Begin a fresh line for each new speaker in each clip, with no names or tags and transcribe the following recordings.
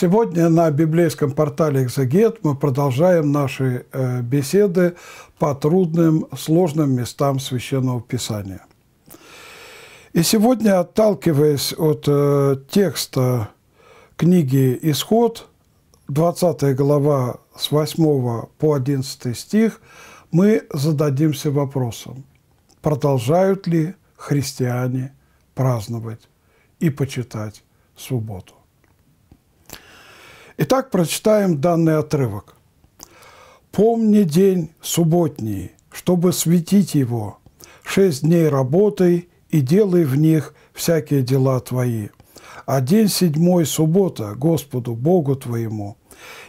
Сегодня на библейском портале «Экзегет» мы продолжаем наши э, беседы по трудным, сложным местам Священного Писания. И сегодня, отталкиваясь от э, текста книги «Исход», 20 глава с 8 по 11 стих, мы зададимся вопросом, продолжают ли христиане праздновать и почитать субботу. Итак, прочитаем данный отрывок. «Помни день субботний, чтобы светить его, шесть дней работай и делай в них всякие дела твои. А день седьмой – суббота Господу Богу твоему.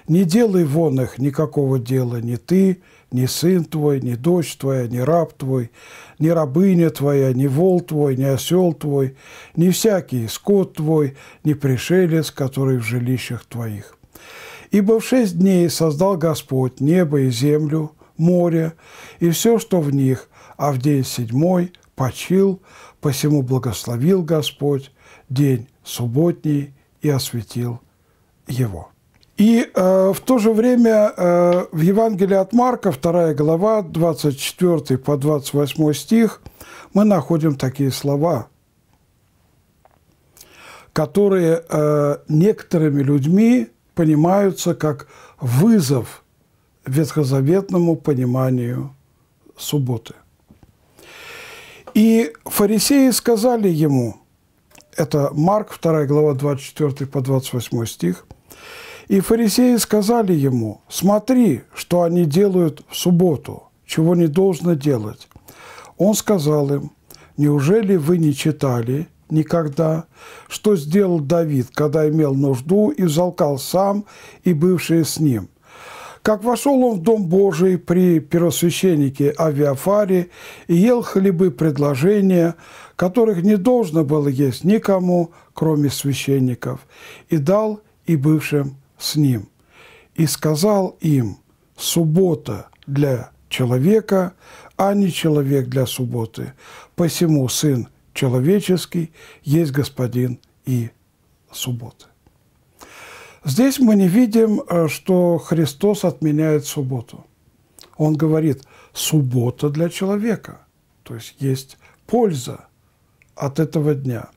Не делай вон их никакого дела ни ты, ни сын твой, ни дочь твоя, ни раб твой, ни рабыня твоя, ни вол твой, ни осел твой, ни всякий скот твой, ни пришелец, который в жилищах твоих. Ибо в шесть дней создал Господь небо и землю, море и все, что в них, а в день седьмой почил, посему благословил Господь день субботний и осветил его. И э, в то же время э, в Евангелии от Марка, 2 глава, 24 по 28 стих, мы находим такие слова, которые э, некоторыми людьми понимаются как вызов ветхозаветному пониманию субботы. И фарисеи сказали ему, это Марк, 2 глава, 24 по 28 стих, и фарисеи сказали ему, смотри, что они делают в субботу, чего не должно делать. Он сказал им, неужели вы не читали – никогда. Что сделал Давид, когда имел нужду, и взалкал сам, и бывшие с ним. Как вошел он в Дом Божий при первосвященнике Авиафаре и ел хлебы предложения, которых не должно было есть никому, кроме священников, и дал и бывшим с ним. И сказал им, суббота для человека, а не человек для субботы. Посему Сын человеческий есть господин и субботы. Здесь мы не видим, э, что Христос отменяет субботу. Он говорит, суббота для человека, то есть есть польза от этого дня.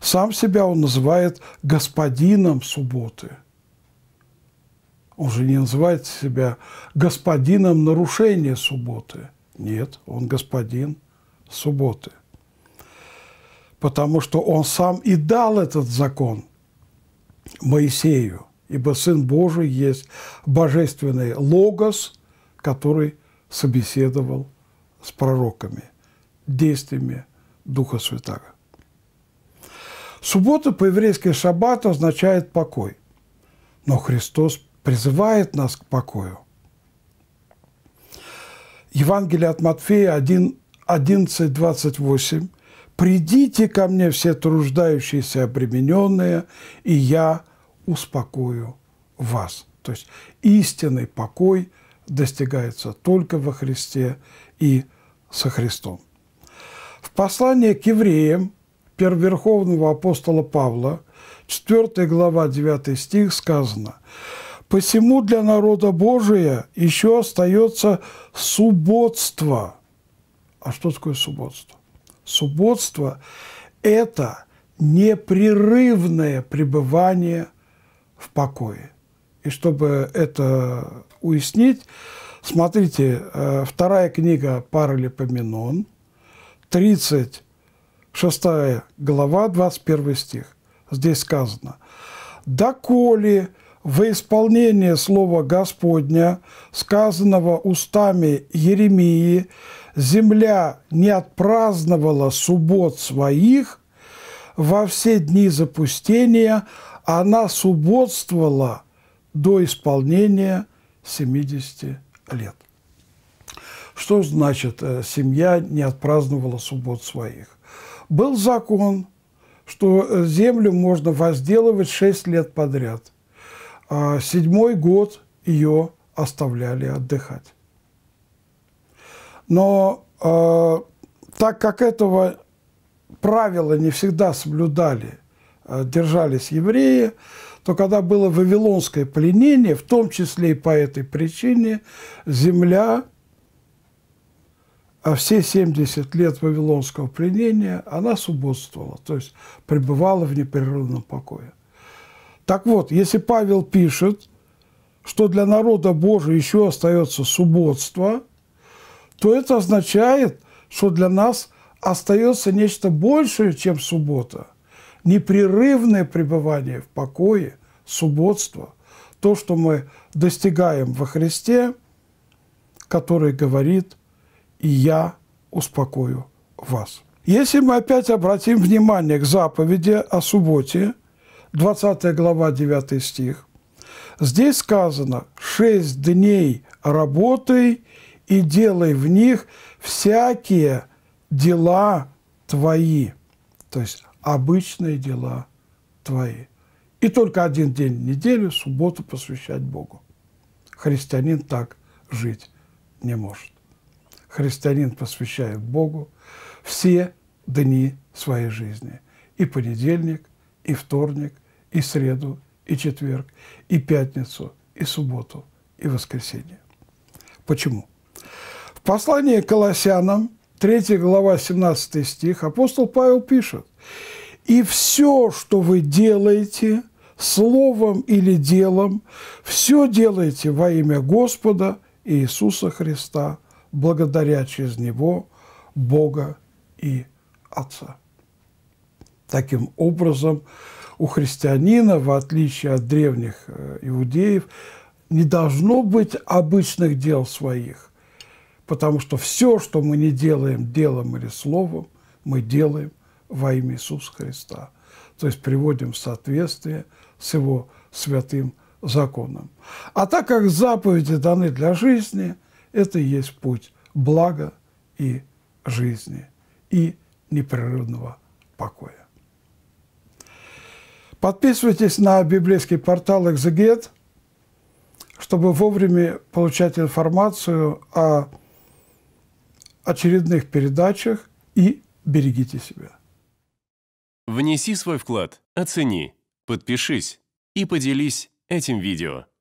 Сам себя он называет господином субботы. Он же не называет себя господином нарушения субботы. Нет, он господин субботы – потому что он сам и дал этот закон Моисею, ибо Сын Божий есть божественный логос, который собеседовал с пророками, действиями Духа Святаго. Суббота по еврейской шаббат означает покой, но Христос призывает нас к покою. Евангелие от Матфея 1, 11, 28 – Придите ко мне все труждающиеся обремененные, и я успокою вас. То есть истинный покой достигается только во Христе и со Христом. В послании к евреям первоверховного апостола Павла, 4 глава, 9 стих сказано «Посему для народа Божия еще остается субботство». А что такое субботство? субботство – это непрерывное пребывание в покое. И чтобы это уяснить, смотрите, э, вторая книга Паралипоменон, 36 глава, 21 стих. Здесь сказано, «Доколе во исполнение слова Господня, сказанного устами Еремии, земля не отпраздновала суббот своих, во все дни запустения она субботствовала до исполнения 70 лет. Что значит э, семья не отпраздновала суббот своих? Был закон, что э, землю можно возделывать 6 лет подряд. А седьмой год ее оставляли отдыхать. Но э, так как этого правила не всегда соблюдали, э, держались евреи, то когда было вавилонское пленение, в том числе и по этой причине, земля, а все 70 лет вавилонского пленения, она субботствовала, то есть пребывала в непрерывном покое. Так вот, если Павел пишет, что для народа Божия еще остается субботство – то это означает, что для нас остается нечто большее, чем суббота. Непрерывное пребывание в покое, субботство, то, что мы достигаем во Христе, который говорит «И я успокою вас». Если мы опять обратим внимание к заповеди о субботе, 20 глава, 9 стих, здесь сказано «шесть дней работай и делай в них всякие дела твои, то есть обычные дела твои. И только один день в неделю, субботу посвящать Богу. Христианин так жить не может. Христианин посвящает Богу все дни своей жизни. И понедельник, и вторник, и среду, и четверг, и пятницу, и субботу, и воскресенье. Почему? послании к Колоссянам, 3 глава, 17 стих, апостол Павел пишет, «И все, что вы делаете, словом или делом, все делайте во имя Господа Иисуса Христа, благодаря через Него Бога и Отца». Таким образом, у христианина, в отличие от древних э, иудеев, не должно быть обычных дел своих, Потому что все, что мы не делаем делом или словом, мы делаем во имя Иисуса Христа. То есть приводим в соответствие с Его святым законом. А так как заповеди даны для жизни, это и есть путь блага и жизни, и непрерывного покоя. Подписывайтесь на библейский портал «Экзегет», чтобы вовремя получать информацию о очередных передачах и берегите себя. Внеси свой вклад, оцени, подпишись и поделись этим видео.